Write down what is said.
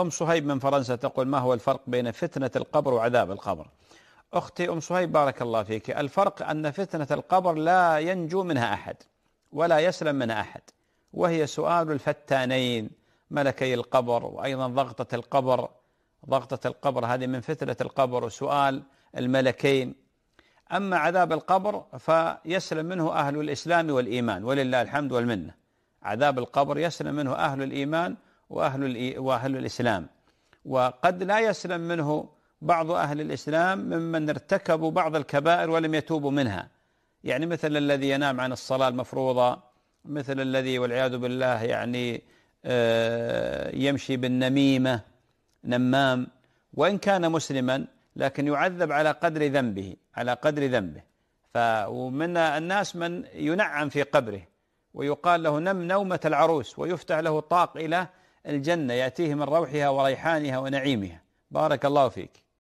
أم صهيب من فرنسا تقول ما هو الفرق بين فتنة القبر وعذاب القبر أختي أم صهيب بارك الله فيك الفرق أن فتنة القبر لا ينجو منها أحد ولا يسلم منها أحد وهي سؤال الفتانين ملكي القبر وأيضا ضغطة القبر ضغطة القبر هذه من فتنة القبر وسؤال الملكين أما عذاب القبر فيسلم منه أهل الإسلام والإيمان ولله الحمد والمنة عذاب القبر يسلم منه أهل الإيمان وأهل, وأهل الإسلام وقد لا يسلم منه بعض أهل الإسلام ممن ارتكبوا بعض الكبائر ولم يتوبوا منها يعني مثل الذي ينام عن الصلاة المفروضة مثل الذي والعياذ بالله يعني آه، يمشي بالنميمة نمام وإن كان مسلما لكن يعذب على قدر ذنبه على قدر ذنبه ومن الناس من ينعم في قبره ويقال له نم نومة العروس ويفتح له طاق إلى الجنة يأتيه من روحها وريحانها ونعيمها بارك الله فيك